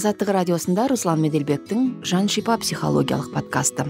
азаттық радиосында руслан меделбектің жан шипа психологиялық подкасты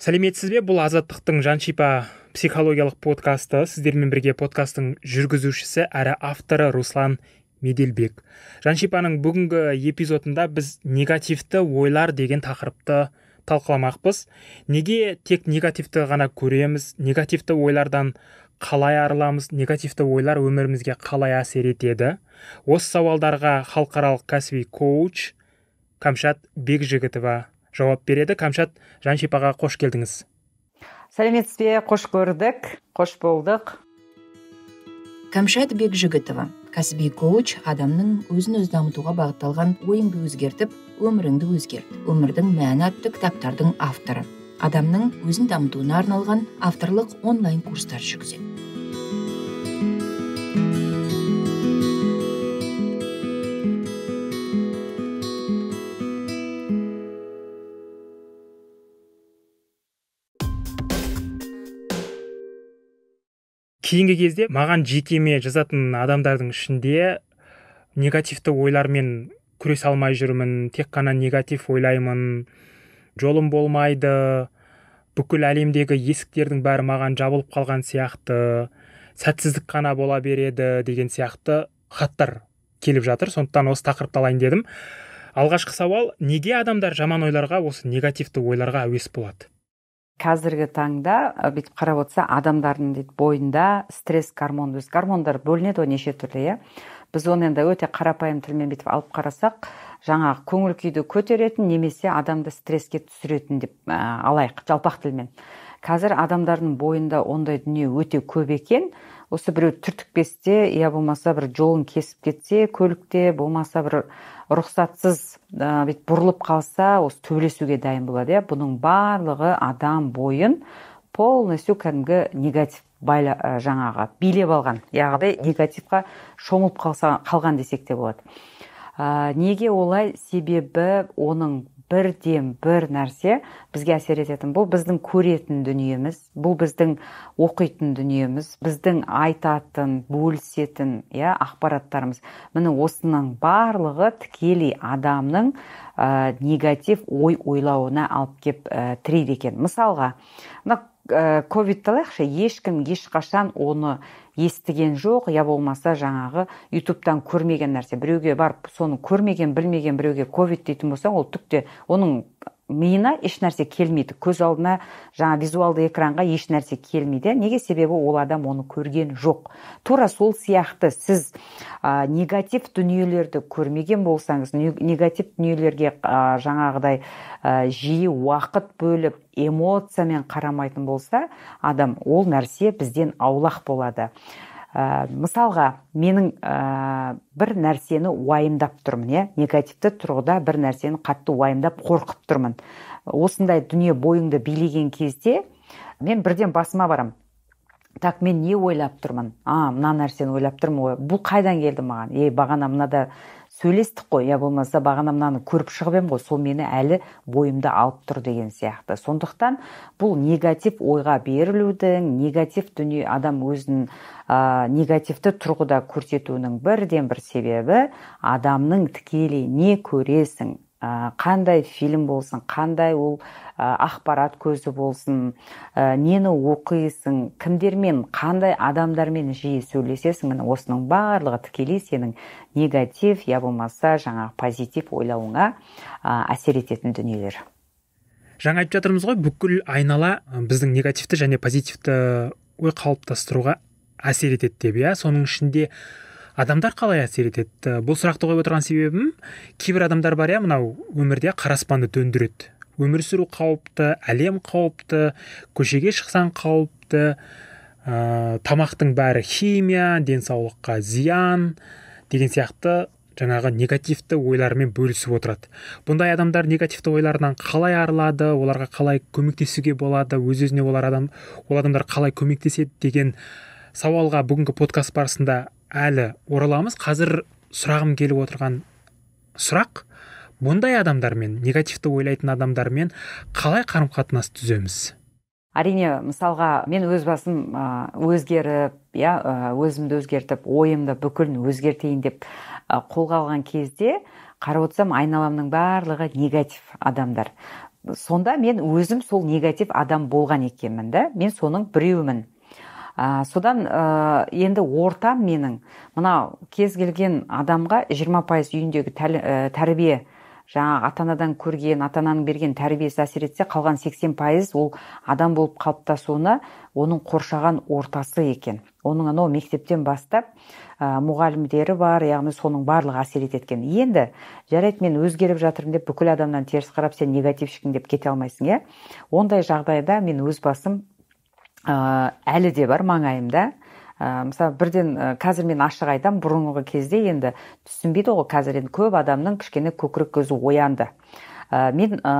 сәлеметсіз бе бұл азаттықтың жан шипа психологиялық подкасты сіздермен бірге подкасттың жүргізушісі әрі авторы руслан меделбек жаншипаның бүгінгі эпизодында біз негативті ойлар деген тақырыпты талқыламақпыз неге тек негативті ғана көреміз негативті ойлардан қалай арыламыз негативті ойлар өмірімізге қалай әсер етеді осы сауалдарға халықаралық кәсіби коуч кәмшат бекжігітова жауап береді кәмшат Жаншипаға қош келдіңіз сәлеметсіз бе қош көрдік қош болдық кәмшат бекжігітова кәсіби коуч адамның өзін өзі дамытуға бағытталған ойыңды өзгертіп өміріңді өзгерт өмірдің мәні атты кітаптардың авторы адамның өзін дамытуына арналған авторлық онлайн курстар жүргізеді кейінгі кезде маған жекеме жазатын адамдардың ішінде негативті ойлармен күресе алмай жүрмін тек қана негатив ойлаймын жолым болмайды бүкіл әлемдегі есіктердің бәрі маған жабылып қалған сияқты сәтсіздік қана бола береді деген сияқты хаттар келіп жатыр сондықтан осы тақырыпты алайын дедім алғашқы сауал неге адамдар жаман ойларға осы негативті ойларға әуес болады қазіргі таңда бүйтіп қарап отырса адамдардың дейді бойында стресс гормон өзі гормондар бөлінеді ғой неше түрлі иә біз оны енді өте қарапайым тілмен бүйтіп алып қарасақ жаңағы көңіл күйді көтеретін немесе адамды стресске түсіретін деп ә, алайық жалпақ тілмен қазір адамдардың бойында ондай дүние өте көп екен осы біреу түртікпесте иә болмаса бір жолын кесіп кетсе көлікте болмаса бір рұқсатсыз ә, бұрылып қалса осы төбелесуге дайын болады иә бұның барлығы адам бойын полностью кәдімгі негатив байла ә, жаңағы билеп алған яғни негативқа шомылып қалған десек те болады ә, неге олай себебі оның бірден бір нәрсе бізге әсер ететін бұл біздің көретін дүниеміз бұл біздің оқитын дүниеміз біздің айтатын бөлісетін иә ақпараттарымыз міне осының барлығы тікелей адамның ә, негатив ой ойлауына алып кеп ә, тірейді екен мысалға мына Э, ковидті алайықшы ешкім ешқашан оны естіген жоқ я болмаса жаңағы ютубтан көрмеген нәрсе біреуге барып соны көрмеген білмеген біреуге ковид дейтін болсаң ол түкте оның миына еш нәрсе келмейді көз алдына жаңа визуалды экранға еш нәрсе келмейді неге себебі ол адам оны көрген жоқ тура сол сияқты сіз ә, негатив дүниелерді көрмеген болсаңыз негатив дүниелерге ә, жаңағыдай ә, жиі уақыт бөліп эмоциямен қарамайтын болса адам ол нәрсе бізден аулақ болады ә, мысалға менің ә, бір нәрсені уайымдап тұрмын иә негативті тұрғыда бір нәрсені қатты уайымдап қорқып тұрмын осындай дүние бойыңды билеген кезде мен бірден басыма барам. так мен не ойлап тұрмын а мына нәрсені ойлап тұрмын ғой бұл қайдан келді маған ей бағана мынада сөйлестік қой я болмаса бағана мынаны көріп шығып едім ғой сол мені әлі бойымда алып тұр деген сияқты сондықтан бұл негатив ойға берілудің негатив дүние адам өзін ә, негативті тұрғыда көрсетуінің бірден бір себебі адамның тікелей не көресің қандай фильм болсын қандай ол ақпарат көзі болсын нені оқисың кімдермен қандай адамдармен жиі сөйлесесің міне осының барлығы тікелей сенің негатив я болмаса жаңағы позитив ойлауыңа әсер ететін дүниелер жаңа айтып жатырмыз ғой бүкіл айнала біздің негативті және позитивті ой қалыптастыруға әсер етеді деп иә соның ішінде адамдар қалай әсер етеді бұл сұрақты қойып отырған себебім кейбір адамдар бар иә мынау өмірде қараспанды төндіреді өмір сүру қауіпті әлем қауіпті көшеге шықсаң қауіпті ә, тамақтың бәрі химия денсаулыққа зиян деген сияқты жаңағы негативті ойлармен бөлісіп отырады бұндай адамдар негативті ойларынан қалай арылады оларға қалай көмектесуге болады өз өзіне олар адам ол адамдар қалай көмектеседі деген сауалға бүгінгі подкаст барысында әлі ораламыз қазір сұрағым келіп отырған сұрақ бұндай адамдармен негативті ойлайтын адамдармен қалай қарым қатынас түземіз әрине мысалға мен өз басым өзгеріп иә өзімді өзгертіп ойымды бүкілін өзгертейін деп қолға алған кезде қарап отырсам айналамның барлығы негатив адамдар сонда мен өзім сол негатив адам болған екенмін да мен соның біреуімін ә, содан ә, енді ортам менің мынау кез келген адамға 20 пайыз үйіндегі ә, тәрбие жаңа ата анадан көрген ата ананың берген тәрбиесі әсер етсе қалған 80 пайыз ол адам болып қалыптасуына оның қоршаған ортасы екен оның анау мектептен бастап ә, мұғалімдері бар яғни соның барлығы әсер етеді енді жарайды мен өзгеріп жатырмын деп бүкіл адамнан теріс қарап сен негатившікің деп кете алмайсың иә ондай жағдайда мен өз басым ә, әлі де бар маңайымда ә, мысалы бірден ә, қазір мен ашық айтамын бұрынғы кезде енді түсінбейді ғой қазір енді көп адамның кішкене көкірек көзі оянды ә, мен ә,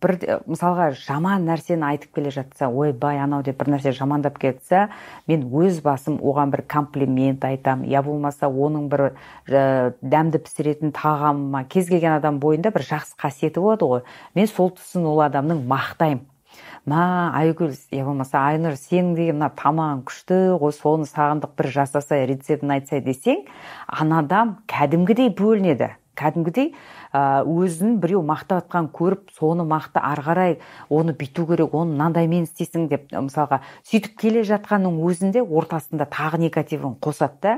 бір мысалға жаман нәрсені айтып келе жатса ойбай анау деп бір нәрсе жамандап кетсе мен өз басым оған бір комплимент айтам я болмаса оның бір ә, дәмді пісіретін тағамыма кез келген адам бойында бір жақсы қасиеті болады ғой мен сол тұсын ол адамның мақтаймын мына айгүл я болмаса айнұр сенің деген мына тамағың күшті ғой соны сағындық бір жасаса рецептін айтсай десең ана кәдімгідей бөлінеді кәдімгідей өзін біреу мақтап жатқанын көріп соны мақта ары қарай оны бүйту керек оны мынандаймен істейсің деп мысалға сөйтіп келе жатқанның өзінде ортасында тағы негативін қосады да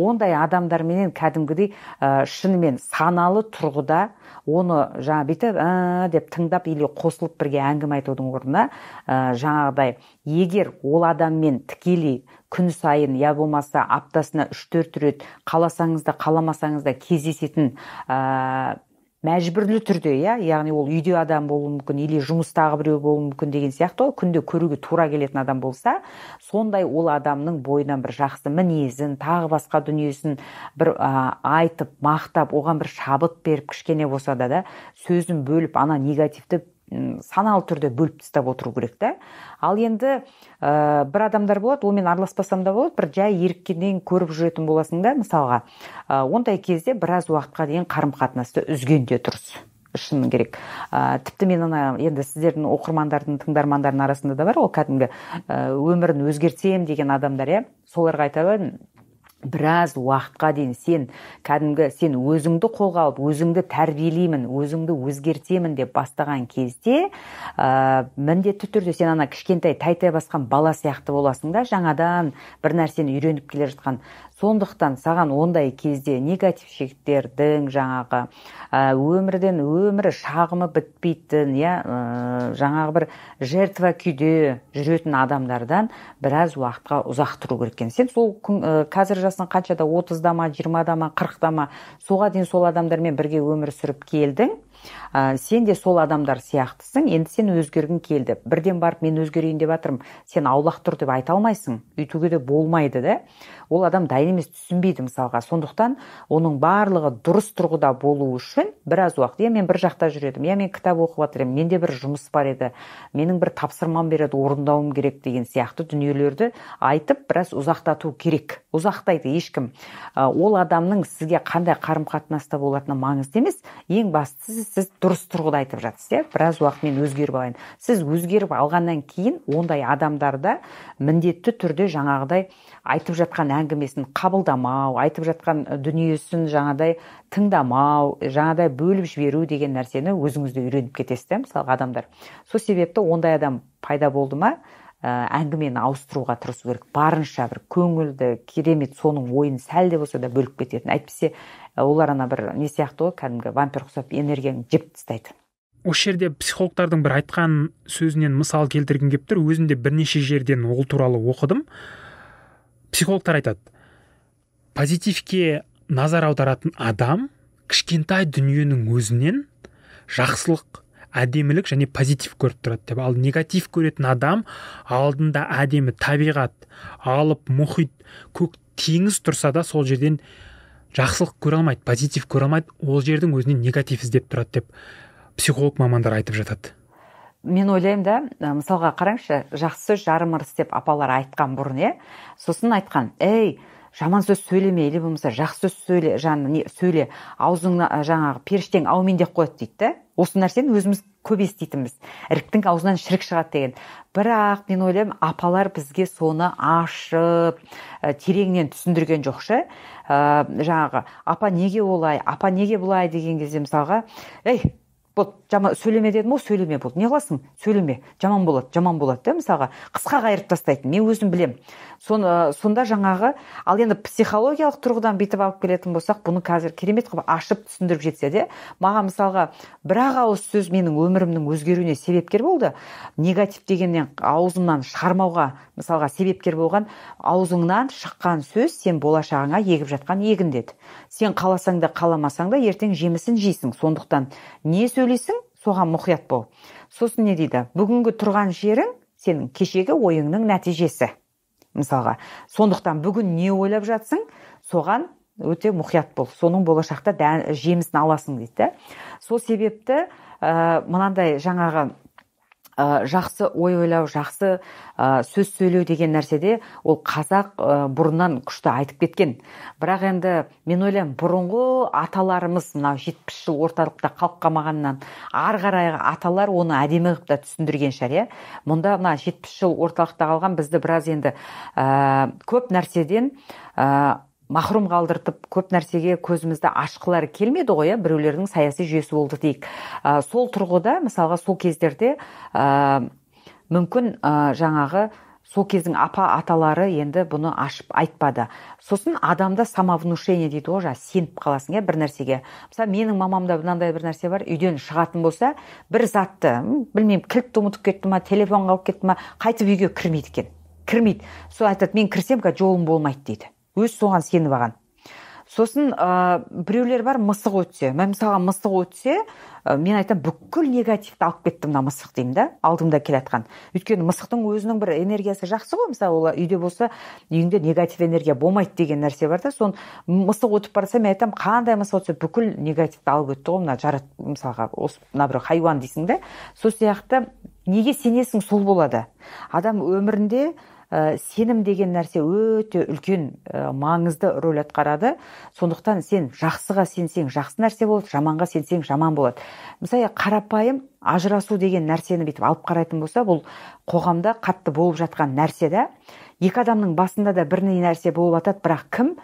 ондай адамдарменен кәдімгідей ә, шынымен саналы тұрғыда оны жаңа бүйтіп ә, деп тыңдап или қосылып бірге әңгіме айтудың орнына ә, жаңағыдай егер ол адаммен тікелей күн сайын я болмаса аптасына үш төрт рет қаласаңыз да қаламасаңыз да кездесетін мәжбүрлі түрде иә яғни ол үйде адам болуы мүмкін или жұмыстағы біреу болуы мүмкін деген сияқты ғой күнде көруге тура келетін адам болса сондай ол адамның бойынан бір жақсы мінезін тағы басқа дүниесін бір ә, айтып мақтап оған бір шабыт беріп кішкене болса да да сөзін бөліп ана негативті саналы түрде бөліп тастап отыру керек та ал енді ә, бір адамдар болады мен араласпасам да болады бір жай еріккеннен көріп жүретін боласың да мысалға ә, ондай кезде біраз уақытқа дейін қарым қатынасты үзген де дұрыс шыны керек ә, тіпті мен ана енді сіздердің оқырмандардың тыңдармандардың арасында да бар ғой кәдімгі өмірін өзгертсем деген адамдар иә соларға айтар біраз уақытқа дейін сен кәдімгі сен өзіңді қолға алып өзіңді тәрбиелеймін өзіңді өзгертемін деп бастаған кезде ә, міндетті түрде сен ана кішкентай тайтай басқан бала сияқты боласың да жаңадан бір нәрсені үйреніп келе жатқан сондықтан саған ондай кезде негатив шектердің жаңағы өмірден өмірі шағымы бітпейтін иә жаңағы бір жертва күйде жүретін адамдардан біраз уақытқа ұзақ тұру керек екен сен сол күн, қазір жасың қаншада отызда ма жиырмада ма қырықта ма соға дейін сол адамдармен бірге өмір сүріп келдің ә, сен де сол адамдар сияқтысың енді сен өзгергің келді бірден барып мен өзгерейін деп жатырмын сен аулақ тұр деп айта алмайсың өйтуге де болмайды да ол адам дайын емес түсінбейді мысалға сондықтан оның барлығы дұрыс тұрғыда болу үшін біраз уақыт иә мен бір жақта жүр иә мен кітап оқып жатыр едім менде бір жұмыс бар еді менің бір тапсырмам еді орындауым керек деген сияқты дүниелерді айтып біраз ұзақтату керек ұзақтайды ешкім ол адамның сізге қандай қарым қатынаста болатыны маңызды емес ең бастысы сіз дұрыс тұрғыда айтып жатсыз иә біраз уақыт мен өзгеріп алайын сіз өзгеріп алғаннан кейін ондай адамдарда міндетті түрде жаңағыдай айтып жатқан әңгімесін қабылдамау айтып жатқан дүниесін жаңадай тыңдамау жаңадай бөліп жіберу деген нәрсені өзіңізде үйреніп кетесіз да мысалға адамдар сол себепті ондай адам пайда болды ма Ә, әңгімені ауыстыруға тырысу керек барынша бір көңілді керемет соның ойын сәл де болса да бөліп кететін әйтпесе ә, олар ана бір не сияқты ғой кәдімгі вампир ұқсап энергияны жеп тастайды осы жерде психологтардың бір айтқан сөзінен мысал келтіргім келіп тұр өзім де бірнеше жерден ол туралы оқыдым психологтар айтады позитивке назар аударатын адам кішкентай дүниенің өзінен жақсылық әдемілік және позитив көріп тұрады деп ал негатив көретін адам алдында әдемі табиғат алып мұхит көк теңіз тұрса да сол жерден жақсылық көре алмайды позитив көре алмайды ол жердің өзінен негатив іздеп тұрады деп психолог мамандар айтып жатады мен ойлаймын да мысалға қараңызшы жақсы сөз жарым ырыс деп апалар айтқан бұрын иә сосын айтқан ей жаман сөз сөйлеме или болмаса жақсы сөз сөйле жаңа сөйле аузыңа жаңағы періштең аумин деп қояды дейді да осы нәрсені өзіміз көп еститінбіз іріктің аузынан шірік шығады деген бірақ мен ойлаймын апалар бізге соны ашып ә, тереңнен түсіндірген жоқ ше ә, жаңағы апа неге олай апа неге бұлай деген кезде мысалға ей болды жаман сөйлеме дедім ғой сөйлеме болды не қыласың сөйлеме жаман болады жаман болады да мысалға қысқа қайырып тастайтын мен өзім білем. Сон, сонда жаңағы ал енді психологиялық тұрғыдан бүйтіп алып келетін болсақ бұны қазір керемет қылып ашып түсіндіріп жетсе де маған мысалға бір ақ ауыз сөз менің өмірімнің өзгеруіне себепкер болды негатив дегеннен аузымнан шығармауға мысалға себепкер болған аузыңнан шыққан сөз сен болашағыңа егіп жатқан егін деді сен қаласаң да қаламасаң да ертең жемісін жейсің сондықтан не сөз сөйлейсің соған мұқият бол сосын не дейді бүгінгі тұрған жерің сенің кешегі ойыңның нәтижесі мысалға сондықтан бүгін не ойлап жатсың соған өте мұқият бол соның болашақта жемісін аласың дейді сол себепті ә, мынандай жаңағы ә, жақсы ой ойлау жақсы ә, сөз сөйлеу деген нәрседе ол қазақ ә, бұрыннан күшті айтып кеткен бірақ енді мен ойлаймын бұрынғы аталарымыз мынау жетпіс жыл орталықта қалып қалмағаннан ары аталар оны әдемі қылып та түсіндірген шығар иә мұнда мына жетпіс жыл орталықта қалған бізді біраз енді көп нәрседен махрұм қалдыртып көп нәрсеге көзімізді ашқылары келмеді ғой иә біреулердің саяси жүйесі болды дейік ә, сол тұрғыда мысалға сол кездерде ә, мүмкін ә, жаңағы сол кездің апа аталары енді бұны ашып айтпады сосын адамда самовнушение дейді ғой жаңағы сеніп қаласың иә бір нәрсеге мысалы менің мамамда мынандай бір нәрсе бар үйден шығатын болса бір затты білмеймін кілтті ұмытып кетті ма телефон қалып кетті ма қайтып үйге кірмейді екен кірмейді сол айтады мен кірсем қазір жолым болмайды дейді өзі соған сеніп алған сосын ә, біреулер бар мысық өтсе мен мысалға мысық өтсе ә, мен айтамын бүкіл негативті алып кетті мына мысық деймін да алдымда келе жатқан өйткені мысықтың өзінің бір энергиясы жақсы ғой мысалы ол үйде болса үйіңде негатив энергия болмайды деген нәрсе бар да сон мысық өтіп барса мен айтамын қандай мысық өтсе бүкіл негативті алып өтті ғой мына жарат мысалға осы мына бір хайуан дейсің да сол сияқты неге сенесің сол болады адам өмірінде Э, сенім деген нәрсе өте үлкен э, маңызды рөл атқарады сондықтан сен жақсыға сенсең жақсы нәрсе болады жаманға сенсең жаман болады мысалы қарапайым ажырасу деген нәрсені бүйтіп алып қарайтын болса бұл қоғамда қатты болып жатқан нәрсе да екі адамның басында да бір нәрсе болып жатады бірақ кім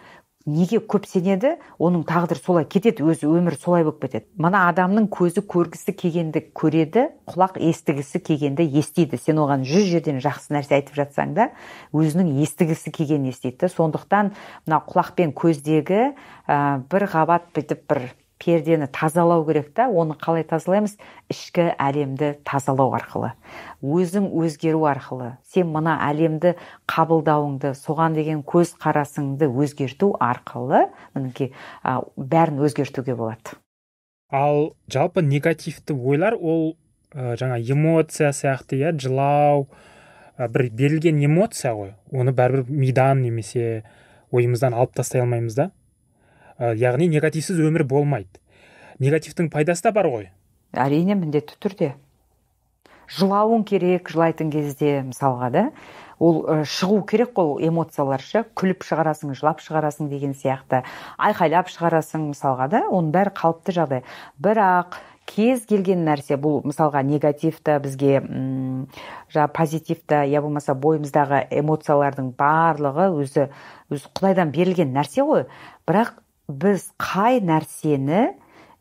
неге көп сенеді? оның тағдыры солай кетеді өзі өмір солай болып кетеді мына адамның көзі көргісі келгенді көреді құлақ естігісі келгенді естиді сен оған жүз жерден жақсы нәрсе айтып жатсаң да өзінің естігісі келгенін естиді сондықтан мына құлақ пен көздегі ә, бір ғабат бүйтіп бір пердені тазалау керек та оны қалай тазалаймыз ішкі әлемді тазалау арқылы өзің өзгеру арқылы сен мына әлемді қабылдауыңды соған деген көз қарасыңды өзгерту арқылы мінекей бәрін өзгертуге болады ал жалпы негативті ойлар ол ә, жаңа эмоция сияқты иә жылау ә, бір берілген эмоция ғой оны бәрібір мидан немесе ойымыздан алып тастай алмаймыз да Э, яғни негативсіз өмір болмайды негативтің пайдасы да бар ғой әрине міндетті түрде жылауың керек жылайтын кезде мысалға да ол э, шығу керек қой ол эмоциялар ше күліп шығарасың жылап шығарасың деген сияқты айқайлап шығарасың мысалға да оның бәрі қалыпты жағдай бірақ кез келген нәрсе бұл мысалға негативті бізге м позитивті я болмаса бойымыздағы эмоциялардың барлығы өзі өзі құдайдан берілген нәрсе ғой бірақ біз қай нәрсені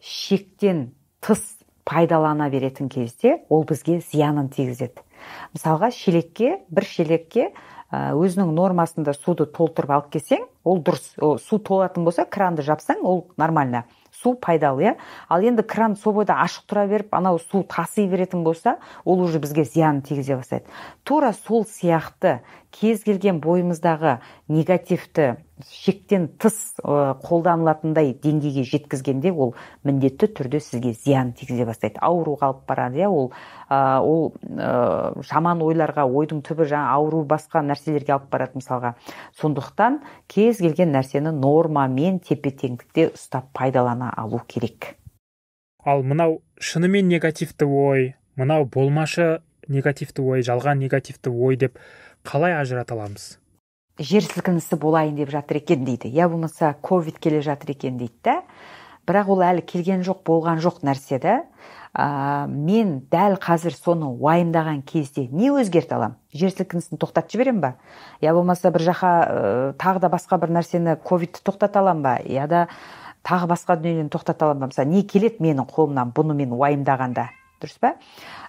шектен тыс пайдалана беретін кезде ол бізге зиянын тигізеді мысалға шелекке бір шелекке өзінің нормасында суды толтырып алып келсең ол дұрыс ол, су толатын болса кранды жапсаң ол нормально су пайдалы иә ал енді кран сол бойда ашық тұра беріп анау су таси беретін болса ол уже бізге зиянын тигізе бастайды тура сол сияқты кез келген бойымыздағы негативті шектен тыс қолданылатындай деңгейге жеткізгенде ол міндетті түрде сізге зиян тигізе бастайды ауруға қалып барады иә ол ә, ол ә, жаман ойларға ойдың түбі жаңа ауру басқа нәрселерге алып барады мысалға сондықтан кез келген нәрсені нормамен тепе теңдікте ұстап пайдалана алу керек ал мынау шынымен негативті ой мынау болмашы негативті ой жалған негативті ой деп қалай ажырата аламыз жер сілкінісі болайын деп жатыр екен дейді я иә, болмаса ковид келе жатыр екен дейді да бірақ ол әлі келген жоқ болған жоқ нәрсе да мен дәл қазір соны уайымдаған кезде не өзгерте аламын жер сілкінісін тоқтатып жіберемін ба я иә, болмаса бір жаққа ә, тағы да басқа бір нәрсені ковидті тоқтата аламын ба я иә да тағы басқа дүниені тоқтата аламын ба мысалы не келеді менің қолымнан бұны мен уайымдағанда дұрыс па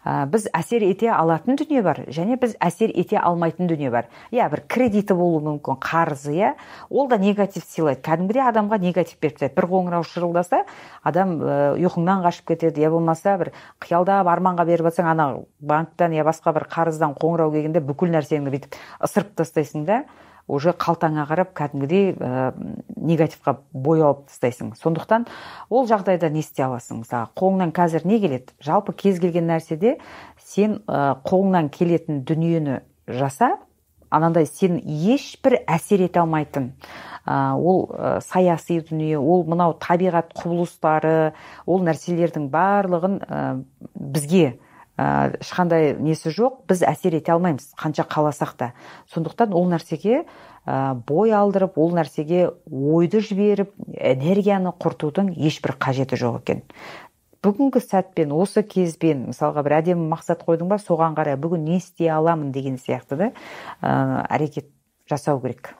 ә, біз әсер ете алатын дүние бар және біз әсер ете алмайтын дүние бар иә бір кредиті болуы мүмкін қарызы иә ол да негатив сыйлайды кәдімгідей адамға негатив беріп тастайды бір қоңырау шырылдаса адам ұйқыңнан қашып кетеді я иә, болмаса бір қиялдап арманға беріп жатсаң ана банктан я иә, басқа бір қарыздан қоңырау келгенде бүкіл нәрсеңді бүйтіп ысырып тастайсың да уже қалтаңа қарап кәдімгідей ә, негативқа бой алып тастайсың сондықтан ол жағдайда не істей аласың мысалы қолыңнан қазір не келеді жалпы кез келген нәрседе сен ә, қолыңнан келетін дүниені жаса анандай сен ешбір әсер ете алмайтын ә, ол ә, саяси дүние ол мынау табиғат құбылыстары ол нәрселердің барлығын бізге Э, ешқандай несі жоқ біз әсер ете алмаймыз қанша қаласақ та сондықтан ол нәрсеге ә, бой алдырып ол нәрсеге ойды жіберіп энергияны құртудың ешбір қажеті жоқ екен бүгінгі сәтпен осы кезбен мысалға бір әдемі мақсат қойдың ба соған қарай бүгін не істей аламын деген сияқты да ә, әрекет жасау керек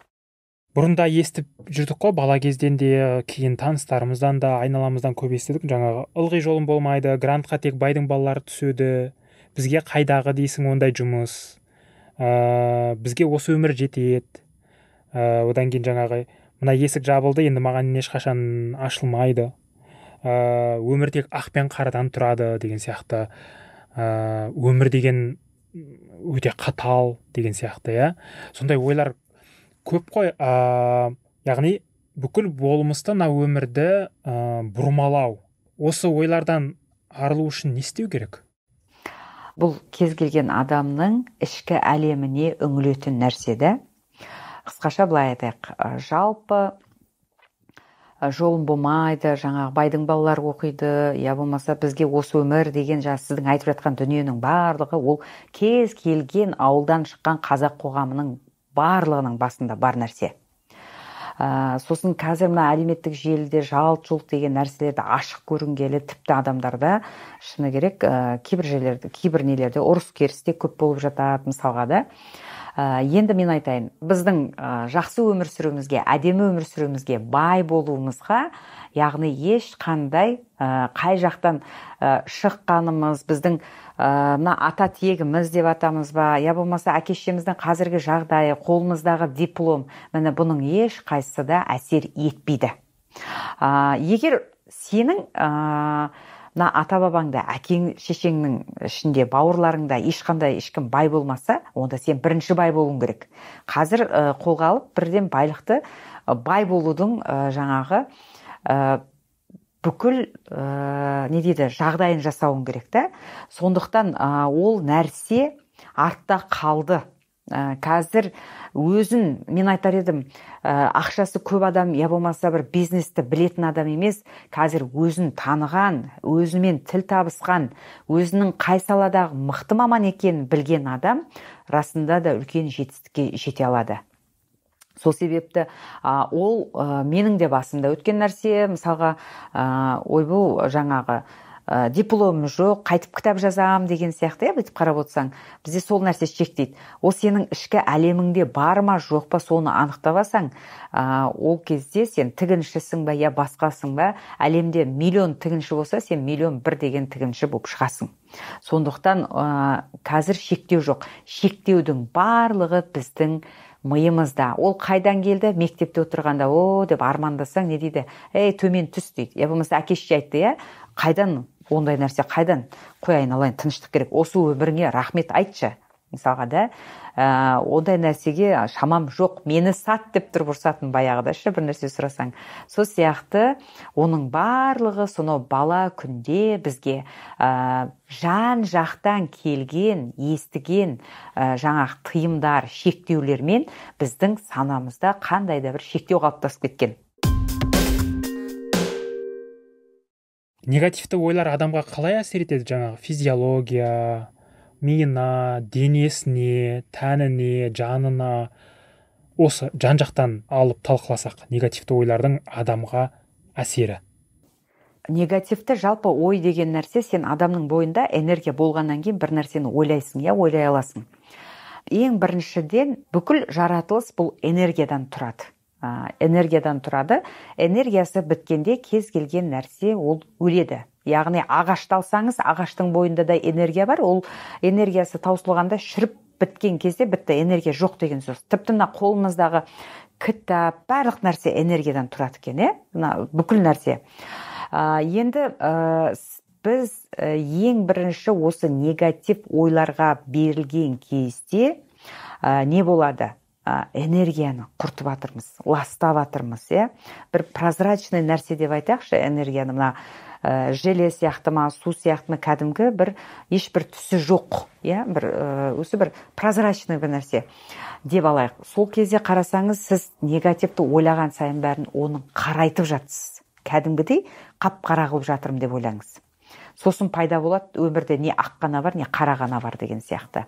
бұрында естіп жүрдік қой бала кезден де э, кейін таныстарымыздан да айналамыздан көп естідік жаңағы ылғи жолым болмайды грантқа тек байдың балалары түседі бізге қайдағы дейсің ондай жұмыс ә, бізге осы өмір жетеді ә, одан кейін жаңағы мына есік жабылды енді маған ешқашан ашылмайды ә, өмір тек ақ пен қарадан тұрады деген сияқты ә, өмір деген өте қатал деген сияқты иә сондай ойлар көп қой ә, яғни бүкіл болмысты мына өмірді ә, бұрмалау осы ойлардан арылу үшін не істеу керек бұл кез келген адамның ішкі әлеміне үңілетін нәрсе да қысқаша былай айтайық жалпы жолым болмайды жаңағы байдың балалары оқиды я иә, болмаса бізге осы өмір деген жаңа сіздің айтып жатқан дүниенің барлығы ол кез келген ауылдан шыққан қазақ қоғамының барлығының басында бар нәрсе ә, сосын қазір мына әлеуметтік желіде жалт жұлт деген нәрселерді ашық көргің тіпті адамдарда шыны керек ә, кейбір жерлерде кейбір нелерде ұрыс керіс те көп болып жатады мысалға да ә, енді мен айтайын біздің ә, жақсы өмір сүруімізге әдемі өмір сүруімізге бай болуымызға яғни ешқандай ә, қай жақтан ә, шыққанымыз біздің Э, мына ата тегіміз деп атамыз ба я болмаса әке қазіргі жағдайы қолымыздағы диплом міне бұның еш қайсысы да әсер етпейді ә, егер сенің ә, мына ата бабаңда әкең шешеңнің ішінде бауырларыңда ешқандай ешкім бай болмаса онда сен бірінші бай болуың керек қазір қолға алып бірден байлықты бай болудың жаңағы бүкіл ә, не дейді жағдайын жасауың керек та сондықтан ә, ол нәрсе артта қалды ә, қазір өзін мен айтар едім э, ақшасы көп адам я болмаса бір бизнесті білетін адам емес қазір өзін таныған өзімен тіл табысқан өзінің қай саладағы мықты маман екенін білген адам расында да үлкен жетістікке жете алады сол себепті а, ол менің де басымда өткен нәрсе мысалға ой, ойбу жаңағы ә, жоқ қайтып кітап жазам деген сияқты иә бүйтіп қарап отырсаң бізде сол нәрсе шектейді ол сенің ішкі әлеміңде бар ма жоқ па соны анықтап алсаң ә, ол кезде сен тігіншісің ба я иә, басқасың ба әлемде миллион тігінші болса сен миллион бір деген тігінші болып шығасың сондықтан ә, қазір шектеу жоқ шектеудің барлығы біздің миымызда ол қайдан келді мектепте отырғанда о деп армандасаң не дейді ей төмен түс дейді я болмаса әке айтты иә қайдан ондай нәрсе қайдан қой айналайын тыныштық керек осы өміріңе рахмет айтшы мысалға да ә, ондай нәрсеге шамам жоқ мені сат деп тұрып ұрсатын баяғыда ше бір нәрсе сұрасаң сол сияқты оның барлығы сонау бала күнде бізге ә, жан жақтан келген естіген ә, жаңағы тыйымдар шектеулермен біздің санамызда қандай да бір шектеу қалыптасып кеткен негативті ойлар адамға қалай әсер етеді жаңағы физиология миына денесіне тәніне жанына осы жан жақтан алып талқыласақ негативті ойлардың адамға әсері негативті жалпы ой деген нәрсе сен адамның бойында энергия болғаннан кейін бір нәрсені ойлайсың иә ойлай аласың ең біріншіден бүкіл жаратылыс бұл энергиядан тұрады энергиядан тұрады энергиясы біткенде кез келген нәрсе ол өледі яғни ағашты алсаңыз ағаштың бойында да энергия бар ол энергиясы таусылғанда шіріп біткен кезде бітті энергия жоқ деген сөз тіпті мына қолымыздағы кітап барлық нәрсе энергиядан тұрады екен иә мына бүкіл нәрсе ә, енді ә, біз ең бірінші осы негатив ойларға берілген кезде ә, не болады ә, энергияны құртып жатырмыз ластап жатырмыз иә бір прозрачный нәрсе деп айтайықшы энергияны мына ә, желе сияқты ма су сияқты ма кәдімгі бір ешбір түсі жоқ иә бір э, өсі бір прозрачный бір нәрсе деп алайық сол кезде қарасаңыз сіз негативті ойлаған сайын бәрін оның қарайтып жатсыз кәдімгідей қап қара қылып жатырмын деп ойлаңыз сосын пайда болады өмірде не ақ қана бар не қара ғана бар деген сияқты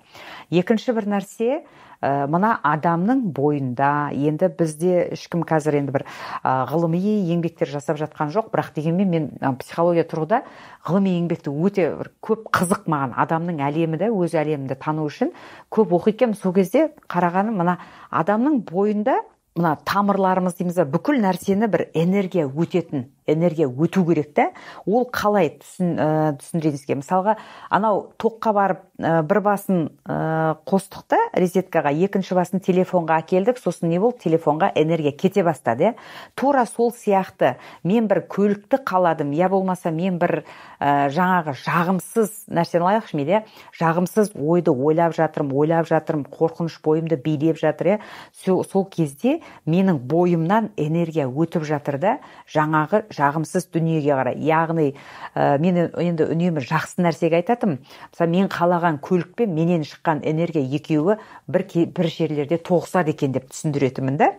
екінші бір нәрсе ә, мына адамның бойында енді бізде ешкім қазір енді бір ә, ғылыми еңбектер жасап жатқан жоқ бірақ дегенмен мен психология тұрғыда ғылыми еңбекті өте бір көп қызық маған адамның әлемі да өз әлемімді тану үшін көп оқи сол кезде қарағаным мына адамның бойында мына тамырларымыз дейміз бүкіл нәрсені бір энергия өтетін энергия өту керек та ол қалай түсін ә, мысалға анау тоққа барып ә, бір басын ә, қостық та розеткаға екінші басын телефонға әкелдік сосын не болды телефонға энергия кете бастады иә тура сол сияқты мен бір көлікті қаладым я болмаса мен бір ә, жаңағы жағымсыз нәрсені алайықшы мейлі иә. жағымсыз ойды ойлап жатырмын ойлап жатырмын қорқыныш бойымды билеп жатыр иә сол кезде менің бойымнан энергия өтіп жатыр да жаңағы жағымсыз дүниеге қарай яғни ә, мен енді үнемі жақсы нәрсеге айтатым мысалы мен қалаған көлік пен менен шыққан энергия екеуі бір, бір жерлерде тоғысады екен деп түсіндіретінмін да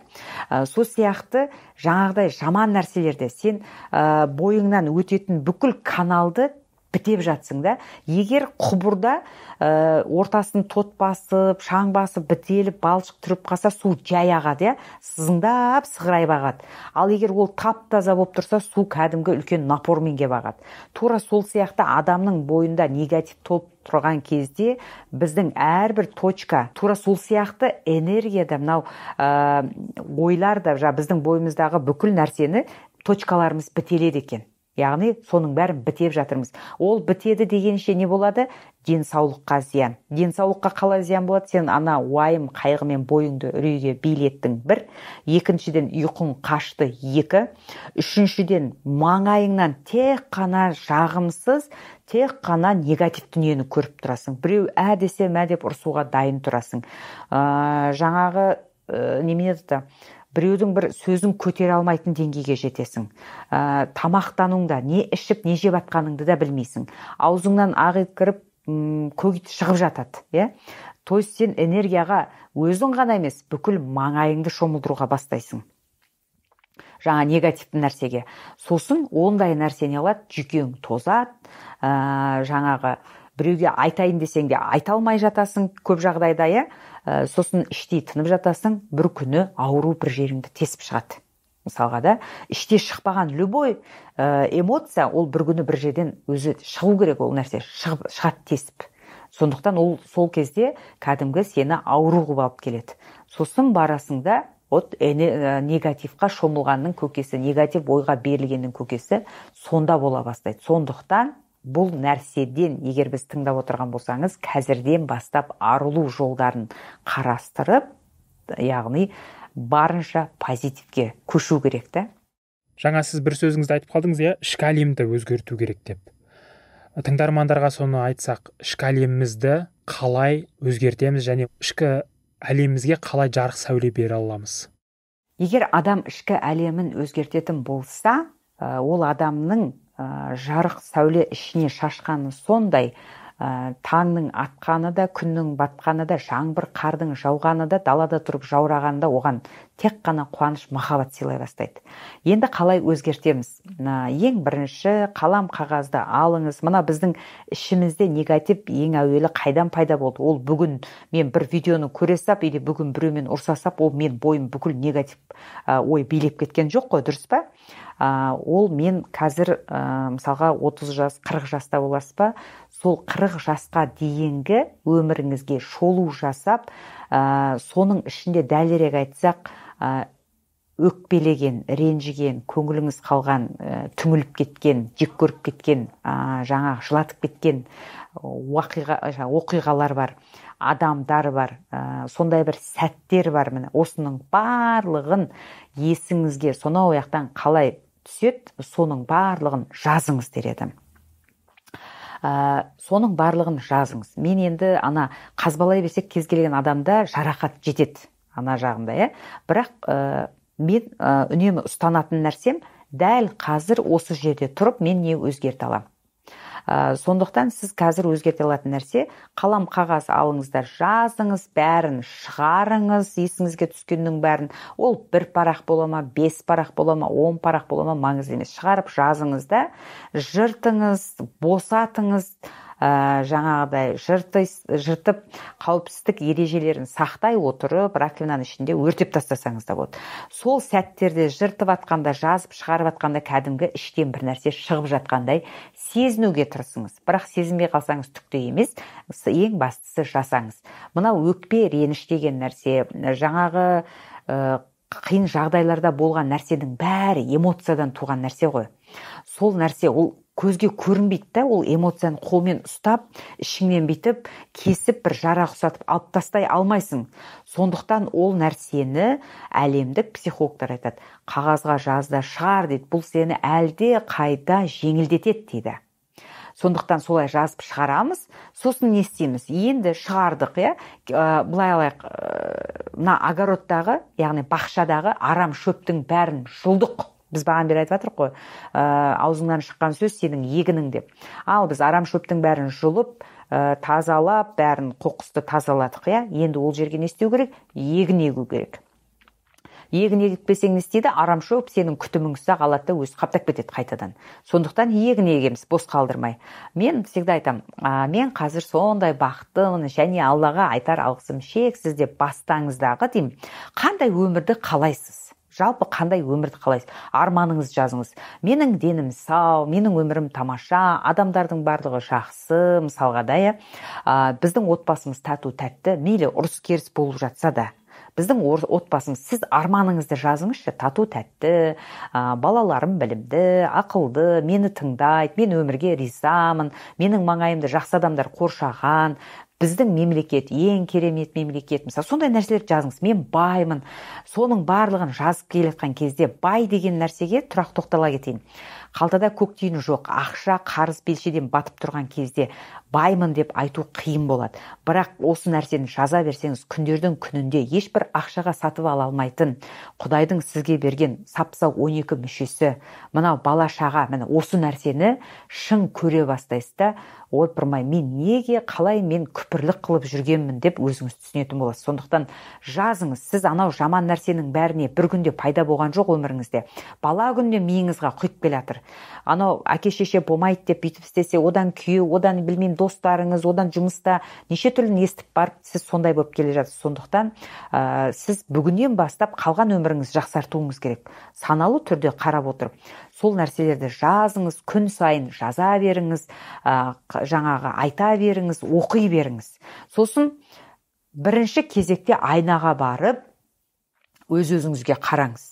ә, сол сияқты жаңағыдай жаман нәрселерде сен ә, бойыңнан өтетін бүкіл каналды бітеп жатсың да егер құбырда э, ортасын тот басып шаң басып бітеліп балшық тұрып қалса су жай ағады иә сызыңдап сығырайып ағады ал егер ол тап таза болып тұрса су кәдімгі үлкен напормен келіп ағады тура сол сияқты адамның бойында негатив толып тұрған кезде біздің әрбір точка тура сол сияқты энергия да мынау ә, ойлар да біздің бойымыздағы бүкіл нәрсені точкаларымыз бітеледі екен яғни соның бәрін бітеп жатырмыз ол бітеді дегенше не болады денсаулыққа зиян денсаулыққа қалай зиян болады сен ана уайым қайғымен бойыңды үрейге билеттің бір екіншіден ұйқың қашты екі үшіншіден маңайыңнан тек қана жағымсыз тек қана негатив дүниені көріп тұрасың біреу ә десе мә деп ұрсуға дайын тұрасың ә, жаңағы ә, немене біреудің бір сөзін көтере алмайтын деңгейге жетесің ә, да, не ішіп не жеп жатқаныңды да білмейсің аузыңнан ақ ит кіріп көгіт шығып жатады иә то сен энергияға өзің ғана емес бүкіл маңайыңды шомылдыруға бастайсың жаңа негативті нәрсеге сосын ондай нәрсе не қылады жүйкең тозады ә, жаңағы біреуге айтайын десең де айта алмай жатасың көп жағдайда иә ә, сосын іштей тынып жатасың бір күні ауру бір жеріңді тесіп шығады мысалға да іште шықпаған любой ә, эмоция ол бір күні бір жерден өзі шығу керек ол нәрсе шығып шығады тесіп сондықтан ол сол кезде кәдімгі сені ауру қылып алып келеді сосын барасың да вот э, ә, негативқа шомылғанның көкесі негатив ойға берілгеннің көкесі сонда бола бастайды сондықтан бұл нәрседен егер біз тыңдап отырған болсаңыз қазірден бастап арылу жолдарын қарастырып яғни барынша позитивке көшу керек та жаңа сіз бір сөзіңізді айтып қалдыңыз иә ішкі әлемді өзгерту керек деп тыңдармандарға соны айтсақ ішкі әлемімізді қалай өзгертеміз және ішкі әлемімізге қалай жарық сәуле бере аламыз егер адам ішкі әлемін өзгертетін болса ол адамның ә, жарық сәуле ішіне шашқаны сондай ә, таңның атқаны да күннің батқаны да жаңбыр қардың жауғаны да далада тұрып жаурағанда оған тек қана қуаныш махаббат сыйлай бастайды енді қалай өзгертеміз ә, ең бірінші қалам қағазды алыңыз мына біздің ішімізде негатив ең әуелі қайдан пайда болды ол бүгін мен бір видеоны көре сап или бүгін біреумен ұрсасап ол мен бойым бүкіл негатив ой билеп кеткен жоқ қой дұрыс па ә, ол мен қазір ә, мысалға 30 жас 40 жаста боласыз ба сол 40 жасқа дейінгі өміріңізге шолу жасап ә, соның ішінде дәлірек айтсақ ә, өкпелеген ренжіген көңіліңіз қалған ә, түңіліп кеткен жек көріп кеткен ә, жаңағы жылатып кеткен уақиға оқиғалар бар адамдар бар ә, сондай бір сәттер бар міне осының барлығын есіңізге сонау жақтан қалай түседі соның барлығын жазыңыз дер еді ә, соның барлығын жазыңыз мен енді ана қазбалай берсек кез келген адамда жарақат жетеді ана жағында иә бірақ ә, мен ә, үнемі ұстанатын нәрсем дәл қазір осы жерде тұрып мен не өзгерте аламын ә, сондықтан сіз қазір өзгерте алатын нәрсе қалам қағаз алыңыздар жазыңыз бәрін шығарыңыз есіңізге түскеннің бәрін ол бір парақ бола ма бес парақ бола ма он парақ бола ма маңызды емес шығарып жазыңыз да жыртыңыз босатыңыз Ә, жаңағыдай жыртып қауіпсіздік ережелерін сақтай отырып раковинаның ішінде өртеп тастасаңыз да болады сол сәттерде жыртып атқанда жазып шығарып атқанда кәдімгі іштен бір нәрсе шығып жатқандай сезінуге тырысыңыз бірақ сезінбей қалсаңыз түк те емес ең бастысы жасаңыз мына өкпе реніш деген нәрсе жаңағы ә, қиын жағдайларда болған нәрсенің бәрі эмоциядан туған нәрсе ғой сол нәрсе ол көзге көрінбейді да ол эмоцияны қолмен ұстап ішіңнен бүйтіп кесіп бір жара ұқсатып алып тастай алмайсың сондықтан ол нәрсені әлемдік психологтар айтады қағазға жазда шығар дейді бұл сені әлде қайда жеңілдетеді дейді сондықтан солай жазып шығарамыз сосын не істейміз енді шығардық иә былай алайық э, мына огородтағы яғни бақшадағы арам шөптің бәрін жұлдық біз баған бері айтып жатырмық қой ә, э, аузыңнан шыққан сөз сенің егінің деп ал біз арам шөптің бәрін жұлып ә, тазалап бәрін қоқысты тазаладық иә енді ол жерге не істеу керек егін егу керек егін егіппесең не істейді арам шөп сенің күтіміңсіз ақ алады да өзі қаптап кетеді қайтадан сондықтан егін егеміз бос қалдырмай мен всегда айтамын ә, мен қазір сондай бақыттымын және аллаға айтар алғысым шексіз деп бастаңыздағы деймін қандай өмірді қалайсыз жалпы қандай өмірді қалайсыз арманыңыз жазыңыз менің денім сау менің өмірім тамаша адамдардың барлығы жақсы мысалға да иә біздің отбасымыз тату тәтті мейлі ұрыс керіс болып жатса да біздің отбасымыз сіз арманыңызды жазыңызшы тату тәтті ә, балаларым білімді ақылды мені тыңдайды мен өмірге ризамын менің маңайымды жақсы адамдар қоршаған біздің мемлекет ең керемет мемлекет мысалы сондай нәрселерді жазыңыз мен баймын соның барлығын жазып келе жатқан кезде бай деген нәрсеге тұрақ тоқтала кетейін қалтада көк жоқ ақша қарыз белшеден батып тұрған кезде баймын деп айту қиын болады бірақ осы нәрсені жаза берсеңіз күндердің күнінде ешбір ақшаға сатып ала алмайтын құдайдың сізге берген сапса 12 мүшесі мынау бала шаға міне осы нәрсені шын көре бастайсыз да ойпырмай мен неге қалай мен күпірлік қылып жүргенмін деп өзіңіз түсінетін боласыз сондықтан жазыңыз сіз анау жаман нәрсенің бәріне бір күнде пайда болған жоқ өміріңізде бала күннен миыңызға құйып келе анау әке шеше болмайды деп бүйтіп істесе одан күйеу одан білмеймін достарыңыз одан жұмыста неше түрлін естіп барып сіз сондай болып келе жатырсыз сондықтан ә, сіз бүгіннен бастап қалған өміріңіз жақсартуыңыз керек саналы түрде қарап отырып сол нәрселерді жазыңыз күн сайын жаза беріңіз жаңағы айта беріңіз оқи беріңіз сосын бірінші кезекте айнаға барып өз өзіңізге қараңыз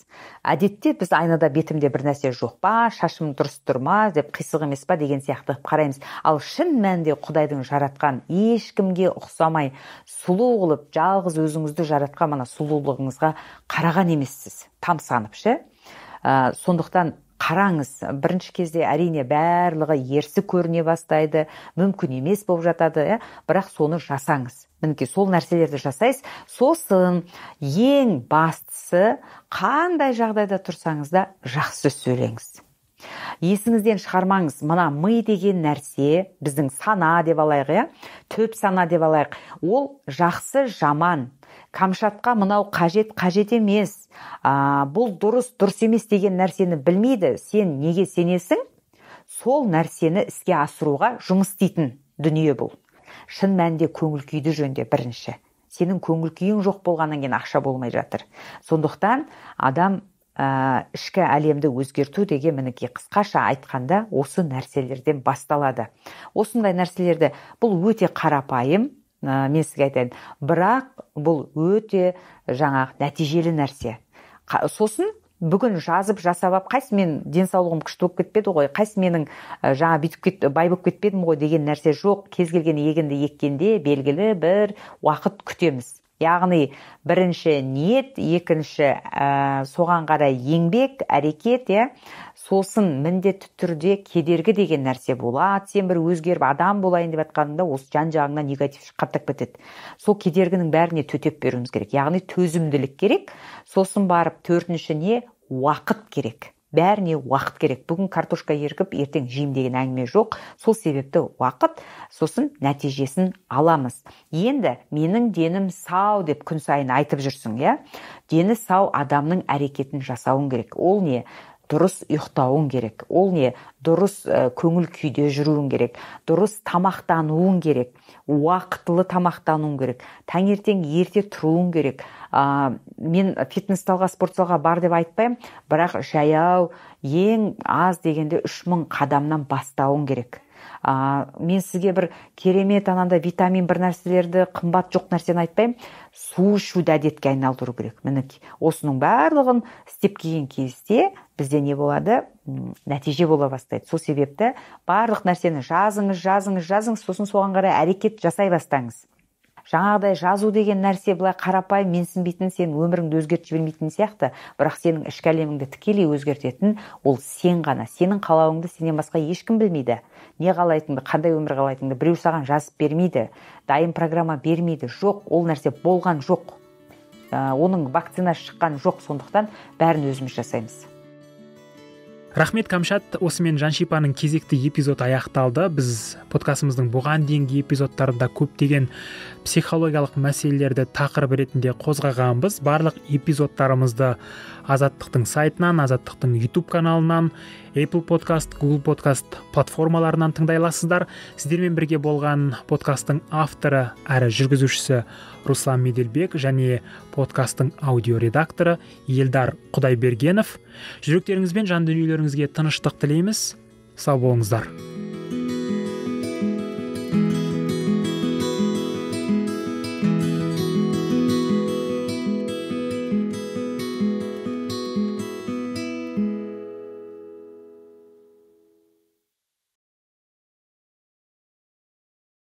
әдетте біз айнада бетімде бір нәрсе жоқ па шашым дұрыс тұр ма деп қисық емес па деген сияқты қараймыз ал шын мәнінде құдайдың жаратқан ешкімге ұқсамай сұлу қылып жалғыз өзіңізді жаратқан мына сұлулығыңызға қараған емессіз тамсанып ше ә, сондықтан қараңыз бірінші кезде әрине барлығы ерсі көріне бастайды мүмкін емес болып жатады ә? бірақ соны жасаңыз мінекей сол нәрселерді жасайсыз сосын ең бастысы қандай жағдайда тұрсаңыз да жақсы сөйлеңіз есіңізден шығармаңыз мына ми деген нәрсе біздің сана деп алайық иә төп сана деп алайық ол жақсы жаман кәмшатқа мынау қажет қажет емес ә, бұл дұрыс дұрыс емес деген нәрсені білмейді сен неге сенесің сол нәрсені іске асыруға жұмыс істейтін дүние бұл шын мәнінде көңіл күйді жөнде бірінші сенің көңіл күйің жоқ болғаннан кейін ақша болмай жатыр сондықтан адам ә, ішкі әлемді өзгерту деген мінекей қысқаша айтқанда осы нәрселерден басталады осындай нәрселерді бұл өте қарапайым ә, мен сізге айтайын бірақ бұл өте жаңағы нәтижелі нәрсе сосын бүгін жазып жасап алып қайсы мен денсаулығым күшті болып кетпеді ғой қайсы менің жаңа бүйтіп кет, бай болып кетпедім ғой деген нәрсе жоқ кез келген егінді еккенде белгілі бір уақыт күтеміз яғни бірінші ниет екінші ә, соған қарай еңбек әрекет иә сосын міндетті түрде кедергі деген нәрсе болады сен бір өзгеріп адам болайын деп жатқаныңда осы жан жағыңнан негатив қаптап кетеді сол кедергінің бәріне төтеп беруіміз керек яғни төзімділік керек сосын барып төртінші не уақыт керек бәріне уақыт керек бүгін картошка еркіп ертең жеймін деген әңгіме жоқ сол себепті уақыт сосын нәтижесін аламыз енді менің денім сау деп күн сайын айтып жүрсің иә дені сау адамның әрекетін жасауың керек ол не дұрыс ұйықтауың керек ол не дұрыс ә, көңіл күйде жүруің керек дұрыс тамақтануың керек уақытылы тамақтануың керек таңертең ерте тұруың керек ә, мен фитнес залға спорт залға бар деп айтпаймын бірақ жаяу ең аз дегенде үш мың қадамнан бастауың керек ә, мен сізге бір керемет анандай витамин бір нәрселерді қымбат жоқ нәрсені айтпаймын су ішуді әдетке айналдыру керек мінекей осының барлығын істеп келген кезде бізде не болады нәтиже бола бастайды сол себепті барлық нәрсені жазыңыз жазыңыз жазыңыз сосын соған қарай әрекет жасай бастаңыз жаңағыдай жазу деген нәрсе былай қарапайым менсінбейтін сен өміріңді өзгертіп жібермейтін сияқты бірақ сенің ішкі әлеміңді тікелей өзгертетін ол сен ғана сенің қалауыңды сенен басқа ешкім білмейді не қалайтыныңды қандай өмір қалайтыныңды біреу саған жазып бермейді дайын программа бермейді жоқ ол нәрсе болған жоқ ә, оның вакцинасы шыққан жоқ сондықтан бәрін өзіміз жасаймыз рахмет кәмшат осымен жаншипаның кезекті эпизод аяқталды біз подкастымыздың бұған дейінгі эпизодтарында көптеген психологиялық мәселелерді тақырып ретінде қозғағанбыз барлық эпизодтарымызды азаттықтың сайтынан азаттықтың YouTube каналынан apple Podcast, google Podcast платформаларынан тыңдай аласыздар сіздермен бірге болған подкасттың авторы әрі жүргізушісі руслан меделбек және подкасттың аудиоредакторы елдар құдайбергенов жүректеріңіз бен жан дүниелеріңізге тыныштық тілейміз сау болыңыздар